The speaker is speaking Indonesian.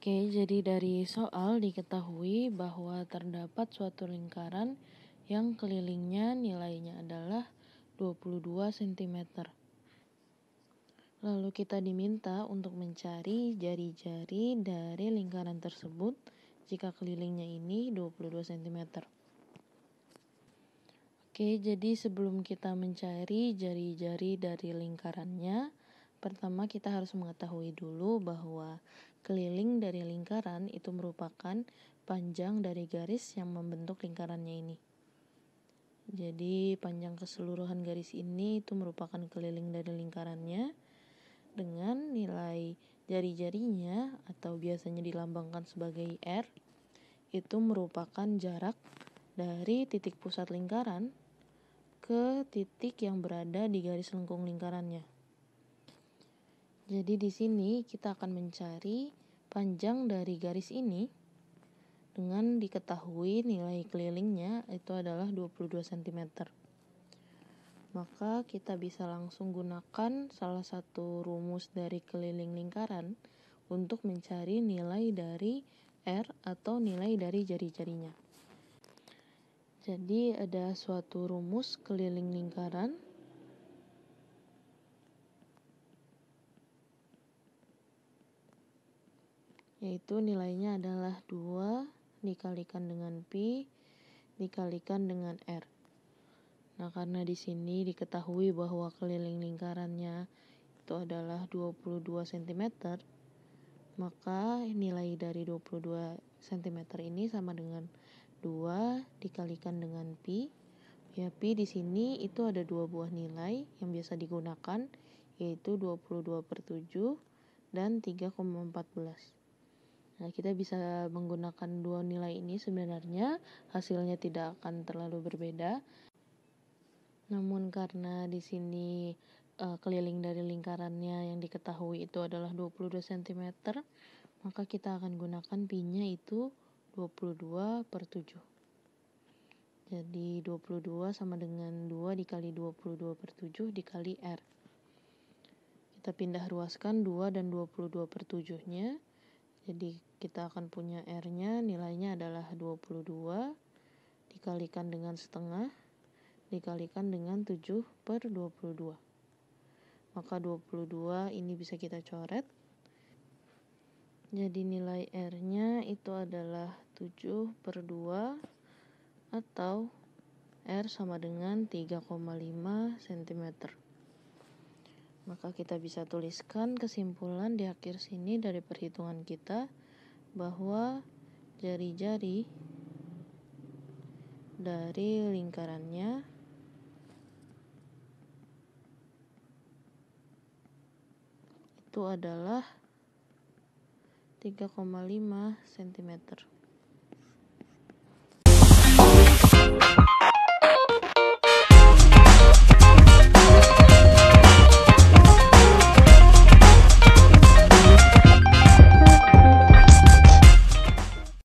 Oke, jadi dari soal diketahui bahwa terdapat suatu lingkaran yang kelilingnya nilainya adalah 22 cm. Lalu kita diminta untuk mencari jari-jari dari lingkaran tersebut jika kelilingnya ini 22 cm. Oke, jadi sebelum kita mencari jari-jari dari lingkarannya, pertama kita harus mengetahui dulu bahwa Keliling dari lingkaran itu merupakan panjang dari garis yang membentuk lingkarannya ini. Jadi panjang keseluruhan garis ini itu merupakan keliling dari lingkarannya dengan nilai jari-jarinya atau biasanya dilambangkan sebagai R itu merupakan jarak dari titik pusat lingkaran ke titik yang berada di garis lengkung lingkarannya. Jadi di sini kita akan mencari panjang dari garis ini dengan diketahui nilai kelilingnya itu adalah 22 cm. Maka kita bisa langsung gunakan salah satu rumus dari keliling lingkaran untuk mencari nilai dari R atau nilai dari jari-jarinya. Jadi ada suatu rumus keliling lingkaran yaitu nilainya adalah 2 dikalikan dengan pi dikalikan dengan r. Nah, karena di sini diketahui bahwa keliling lingkarannya itu adalah 22 cm, maka nilai dari 22 cm ini sama dengan 2 dikalikan dengan pi. Ya, pi di sini itu ada dua buah nilai yang biasa digunakan, yaitu 22 per 7 dan 3,14. Nah, kita bisa menggunakan dua nilai ini sebenarnya hasilnya tidak akan terlalu berbeda. Namun karena di sini uh, keliling dari lingkarannya yang diketahui itu adalah 22 cm, maka kita akan gunakan pinya itu 22 per 7. Jadi 22 sama dengan 2 dikali 22 per 7 dikali R. Kita pindah ruaskan 2 dan 22 per 7-nya jadi kita akan punya R-nya nilainya adalah 22 dikalikan dengan setengah dikalikan dengan 7 per 22. Maka 22 ini bisa kita coret. Jadi nilai R-nya itu adalah 7 per 2 atau R sama dengan 3,5 cm. Maka kita bisa tuliskan kesimpulan di akhir sini dari perhitungan kita bahwa jari-jari dari lingkarannya itu adalah 3,5 cm.